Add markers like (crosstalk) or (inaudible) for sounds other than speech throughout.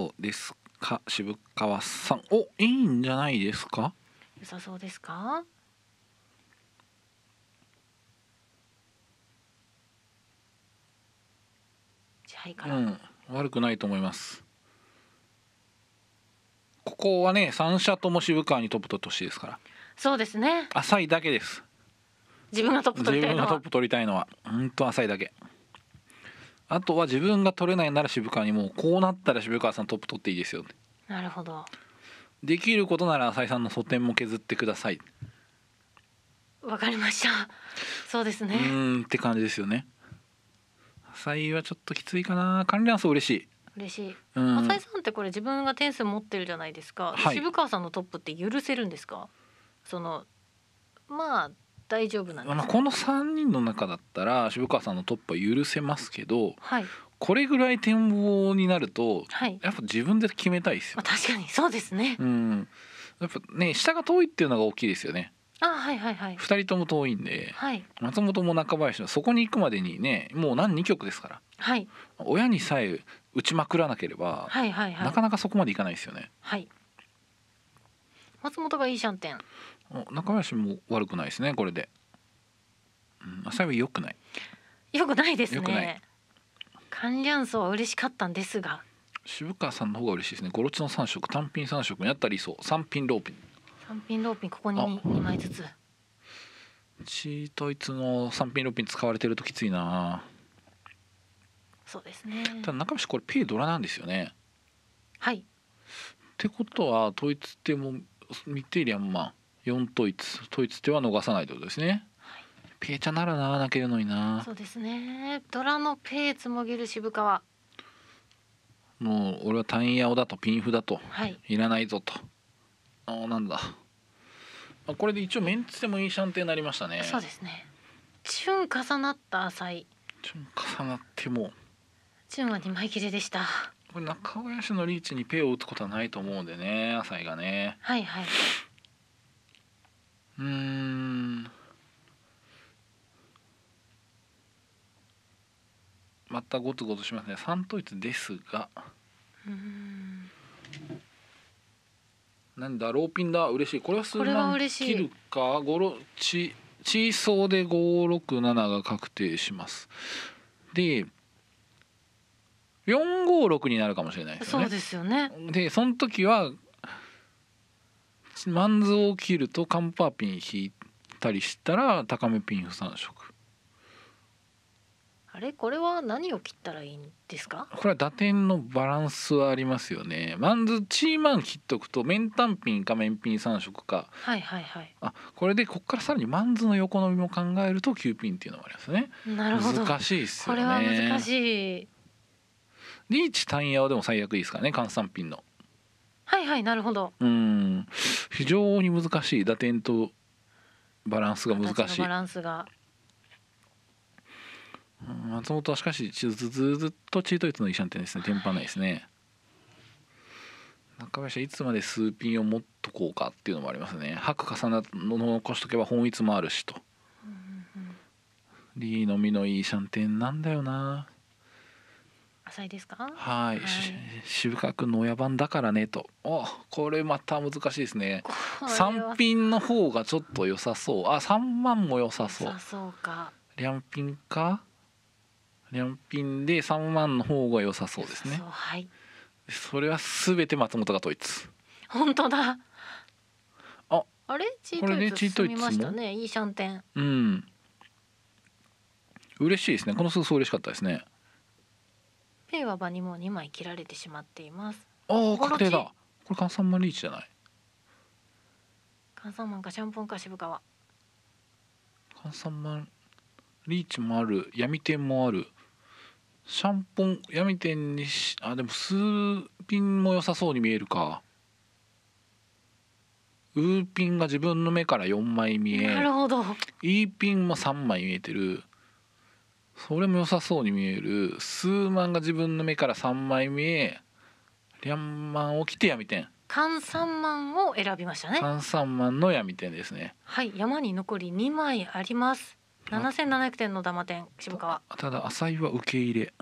どうですか渋川さんおいいんじゃないですか良さそうですかうん悪くないと思いますここはね三社とも渋川にトップ取ってほしいですからそうですね浅いだけです自分がトップ取りたいのは自分がトップ取りたいのは本当浅いだけあとは自分が取れないなら渋川にもうこうなったら渋川さんトップ取っていいですよっなるほどできることなら浅井さんの素点も削ってくださいわかりましたそうですねうんって感じですよね浅井はちょっときついかな関連は嬉しい嬉しい、うん、浅井さんってこれ自分が点数持ってるじゃないですか、はい、渋川さんのトップって許せるんですかそのまあ大丈夫なんですまこの3人の中だったら渋川さんの突破許せますけど、はい、これぐらい展望になると、はい、やっぱ自分で決めたいですよ、ね、確かにそうですねうんやっぱね下が遠いっていうのが大きいですよねあはいはいはい2人とも遠いんで、はい、松本も中林のそこに行くまでにねもう何2曲ですから、はい、親にさえ打ちまくらなければ、はいはいはい、なかなかそこまでいかないですよねはい松本がいいシャンテン中林も悪くないですねこれで、うん、浅井は良くない良くないですね関連層は嬉しかったんですが渋川さんの方が嬉しいですねゴロチの三色単品三色にあった理想三品ローピン三品ローピンここに二枚ずつチートイツの三品ローピン使われてるときついなそうですねただ中橋これペイドラなんですよねはいってことは統一ってもミッテリアンまあ四統一統一手は逃さないということですね。ペーチャならならなけるのにな。そうですね。ドラのペーつもぎる渋川。もう俺は単位青だとピンフだと、はい、いらないぞと。ああなんだ。あこれで一応メンツでもいいシャンテになりましたね。そうですね。チュン重なった浅い。チュン重なっても。チュンは二枚切れでした。これ中林のリーチにペを打つことはないと思うんでね浅いがね。はいはい。うんまたゴツゴツしますね3統一ですがうん何だローピンだ嬉しいこれは数い。切るかゴロチチーソーで567が確定しますで4五六になるかもしれないですよねそうですよねでその時はマンズを切るとカンパーピン引いたりしたら高めピン不三色あれこれは何を切ったらいいんですかこれは打点のバランスはありますよねマンズチーマン切っとくと面単品か面ピン三色かはいはいはいあこれでここからさらにマンズの横伸びも考えると9ピンっていうのもありますねなるほど難しいっすよねこれは難しいリーチ単野はでも最悪いいですかね換算ピンのはいはいなるほどうん非常に難しい打点とバランスが難しいバランスが松本はしかしずずっとチートツのいいシャンテンですねテンパないですね、中林はいつまで数ピンを持っとこうかっていうのもありますね白重なの残しとけば本一もあるしと、うん、リーのみのいいシャンテンなんだよな浅いですかはい、渋川君の親番だからねとおこれまた難しいですね三品の方がちょっと良さそうあ三万も良さそうそうか両品か両品で三万の方が良さそうですねはいそれはすべて松本が統一本当だああれチートイツ進みましたねいいシャンテンうん嬉しいですねこの数数嬉しかったですねペイは場にも二枚切られてしまっていますああ確定だこれ換算マンリーチじゃない換算マンかシャンポンか渋川換算マンリーチもある闇点もあるシャンポン闇点にしあでも数ピンも良さそうに見えるかウーピンが自分の目から四枚見えなるほどイーピンも三枚見えてるそれも良さそうに見える数万が自分の目から3枚見えリャを着て闇店換算マを選びましたね換算マの闇店ですねはい山に残り2枚あります7700点の玉店渋川ただ浅井は受け入れ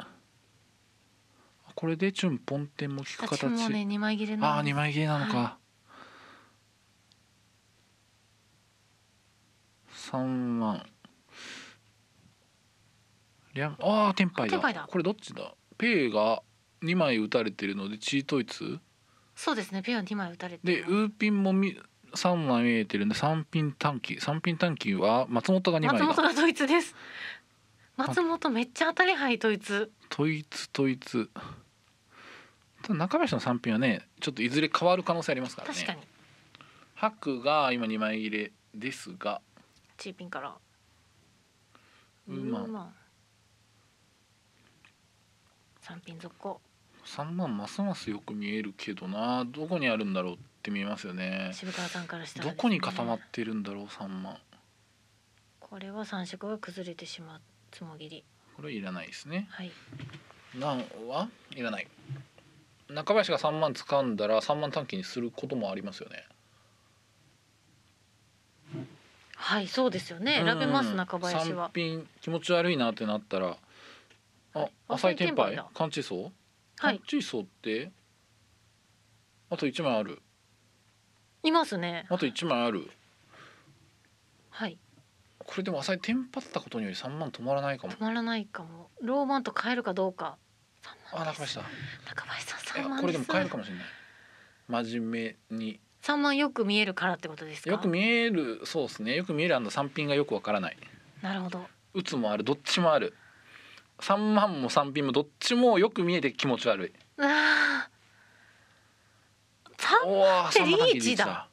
これでチュンポン店も効く形もね2枚切れなあ2枚切れなのか、はい、3万リアああ天杯だだこれどっちだペイが2枚打たれてるのでチートイツそうですねペイは2枚打たれてでウーピンもみ3枚見えてるんで3ン短期3ン短期は松本が2枚だ松本がドイツです (laughs) 松本めっちゃ当たり牌ドイツドイツドイツ中林の3品はねちょっといずれ変わる可能性ありますからね確かに白が今2枚入れですがチーピンからう馬三品続行三万ますますよく見えるけどなどこにあるんだろうって見えますよね渋川さんからしたら、ね、どこに固まってるんだろう三万これは三色が崩れてしまうつもぎりこれいらないですねはいなんはいらない中林が3万掴んだら3万短期にすることもありますよねはいそうですよね選べます中林は3品気持ち悪いなってなったらあ、浅い天杯寒中層寒中層ってあと1枚あるいますねあと1枚あるはいこれでも浅井天パったことにより3万止まらないかも止まらないかもローマンと買えるかどうかあ中林さん中林さん3万これでも買えるかもしれない真面目に3万よく見えるからってことですかよく見えるそうですねよく見えるあの3品がよくわからないなるほど打つもあるどっちもある3万も3品もどっちもよく見えて気持ち悪いあ3万ってリーチだ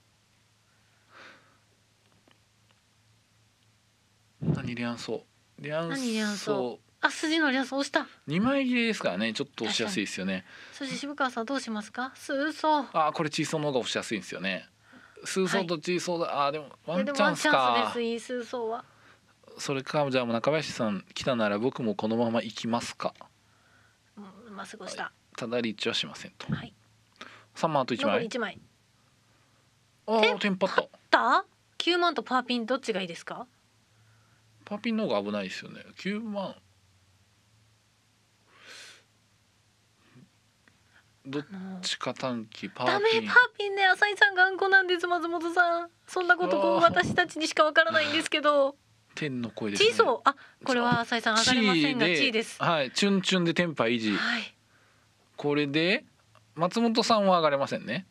何リアンソーリアンソーあ筋のリアンソー押した二枚切りですからねちょっと押しやすいですよねそして渋川さんどうしますかスーソーあこれチーソーの方が押しやすいんですよねスーソーとチーソーだ、はい、あでもワンチャンスかスーソーはそれかじゃあ中林さん来たなら僕もこのまま行きますか、うん、まっすぐした、はい、ただリッチはしませんと、はい、3万あと1枚1枚ああテンパった9万とパーピンどっちがいいですかパーピンの方が危ないですよね9万どっちか短期パーピンダメパーピンね浅井さん頑固なんです松本さんそんなことこう私たちにしかわからないんですけど天の声です、ね。チーソー、あ、これは浅井さん上がりませんが、チーです。はい、チュンチュンで天ンパ維持。はい、これで松本さんは上がれませんね。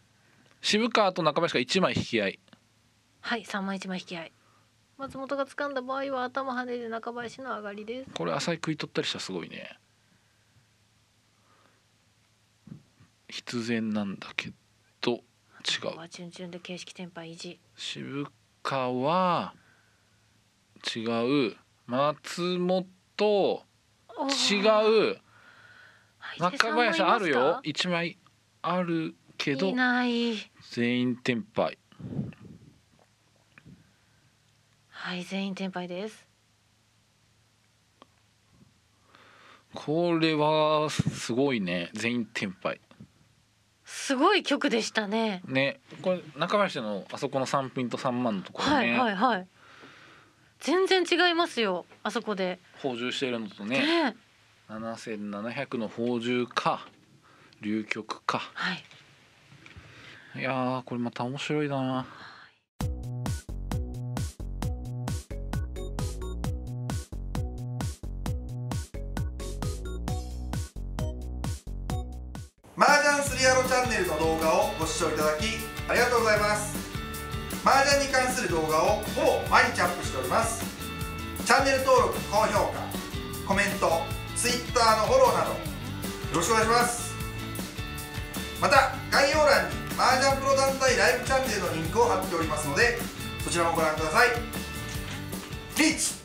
渋川と中林が一枚引き合い。はい、三枚一枚引き合い。松本が掴んだ場合は頭跳ねで中林の上がりです。これ浅井食い取ったりしたらすごいね。必然なんだけど違う。チュンチュンで形式天ンパ維持。渋川。違う松本違う中林あるよ一枚あるけどいいな全員転敗はい全員転敗ですこれはすごいね全員転敗すごい曲でしたねねこれ中林のあそこの3品と3万のところねはいはいはい全然違いますよあそこで放獣しているのとね7700の放獣か流局か、はい、いやこれまた面白いな麻雀すりやろチャンネルの動画をご視聴いただきありがとうございます麻雀に関する動画をほぼ毎日アップしておりますチャンネル登録高評価コメント Twitter のフォローなどよろしくお願いしますまた概要欄に麻雀プロ団体ライブチャンネルのリンクを貼っておりますのでそちらもご覧くださいリーチ